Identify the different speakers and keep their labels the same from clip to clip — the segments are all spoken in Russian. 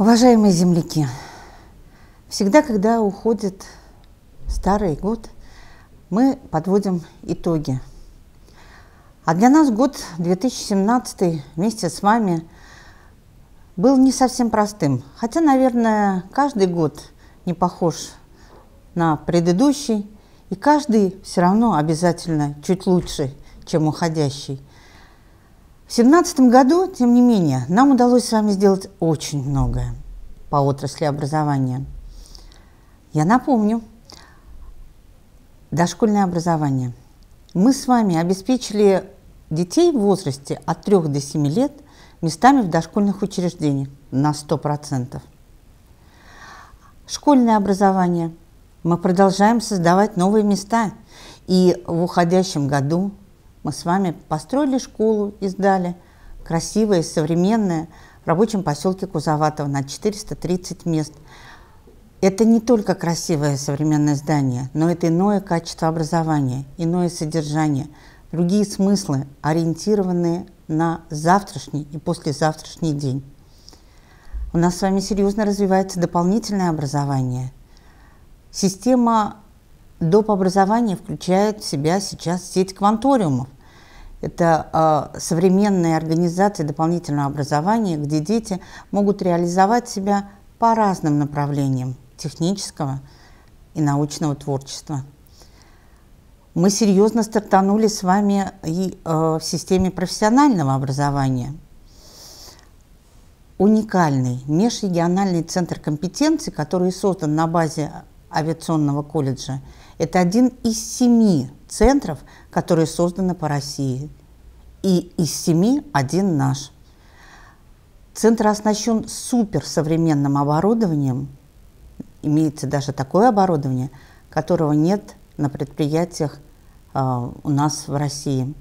Speaker 1: Уважаемые земляки, всегда, когда уходит старый год, мы подводим итоги. А для нас год 2017 вместе с вами был не совсем простым. Хотя, наверное, каждый год не похож на предыдущий, и каждый все равно обязательно чуть лучше, чем уходящий. В 2017 году, тем не менее, нам удалось с вами сделать очень многое по отрасли образования. Я напомню, дошкольное образование. Мы с вами обеспечили детей в возрасте от 3 до 7 лет местами в дошкольных учреждениях на 100%. Школьное образование. Мы продолжаем создавать новые места. И в уходящем году мы с вами построили школу и сдали. Красивая, современная, в рабочем поселке Кузоватого на 430 мест. Это не только красивое современное здание, но это иное качество образования, иное содержание, другие смыслы, ориентированные на завтрашний и послезавтрашний день. У нас с вами серьезно развивается дополнительное образование. Система Доп. образование включает в себя сейчас сеть кванториумов. Это э, современные организации дополнительного образования, где дети могут реализовать себя по разным направлениям технического и научного творчества. Мы серьезно стартанули с вами и э, в системе профессионального образования. Уникальный межрегиональный центр компетенций, который создан на базе авиационного колледжа – это один из семи центров, которые созданы по России. И из семи один наш. Центр оснащен суперсовременным оборудованием. Имеется даже такое оборудование, которого нет на предприятиях э, у нас в России.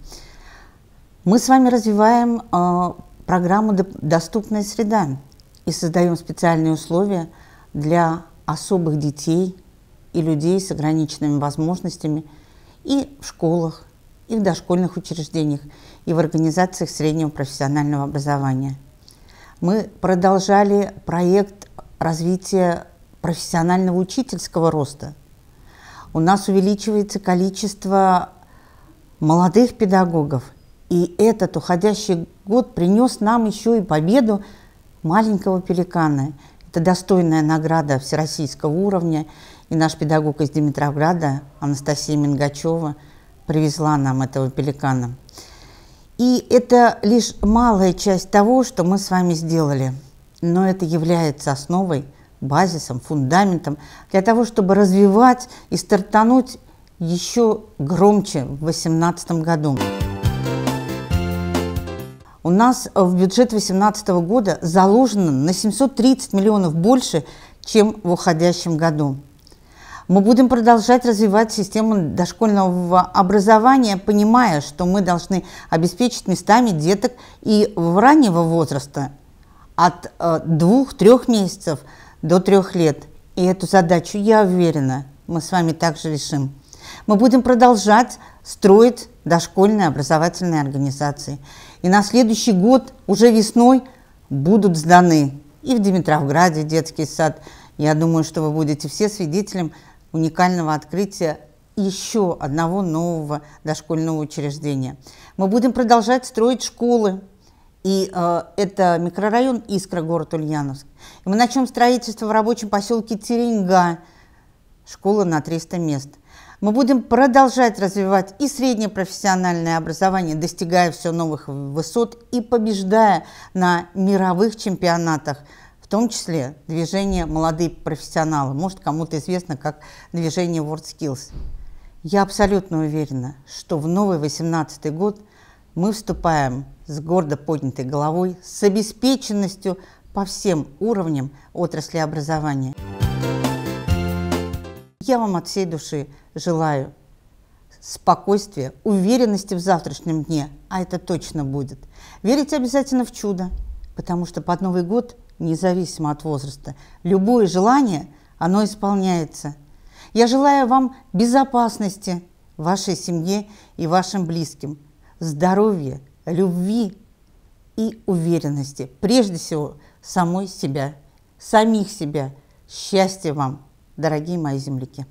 Speaker 1: Мы с вами развиваем э, программу «Доступная среда» и создаем специальные условия для особых детей и людей с ограниченными возможностями и в школах, и в дошкольных учреждениях, и в организациях среднего профессионального образования. Мы продолжали проект развития профессионального учительского роста. У нас увеличивается количество молодых педагогов. И этот уходящий год принес нам еще и победу маленького пеликана – это достойная награда всероссийского уровня. И наш педагог из Димитровграда Анастасия Мингачева привезла нам этого пеликана. И это лишь малая часть того, что мы с вами сделали. Но это является основой, базисом, фундаментом для того, чтобы развивать и стартануть еще громче в 2018 году у нас э, в бюджет 2018 года заложено на 730 миллионов больше, чем в уходящем году. Мы будем продолжать развивать систему дошкольного образования, понимая, что мы должны обеспечить местами деток и в раннего возраста от э, двух-трех месяцев до трех лет. И эту задачу, я уверена, мы с вами также решим. Мы будем продолжать строить дошкольные образовательные организации. И на следующий год, уже весной, будут сданы и в Димитровграде детский сад. Я думаю, что вы будете все свидетелем уникального открытия еще одного нового дошкольного учреждения. Мы будем продолжать строить школы. И э, это микрорайон Искра, город Ульяновск. И мы начнем строительство в рабочем поселке Тереньга – школа на 300 мест. Мы будем продолжать развивать и среднее профессиональное образование, достигая все новых высот и побеждая на мировых чемпионатах, в том числе движение «Молодые профессионалы», может, кому-то известно как движение WorldSkills. Я абсолютно уверена, что в новый 18 год мы вступаем с гордо поднятой головой, с обеспеченностью по всем уровням отрасли образования. Я вам от всей души желаю спокойствия, уверенности в завтрашнем дне, а это точно будет. Верите обязательно в чудо, потому что под Новый год, независимо от возраста, любое желание, оно исполняется. Я желаю вам безопасности вашей семье и вашим близким, здоровья, любви и уверенности. Прежде всего, самой себя, самих себя. Счастья вам! дорогие мои земляки.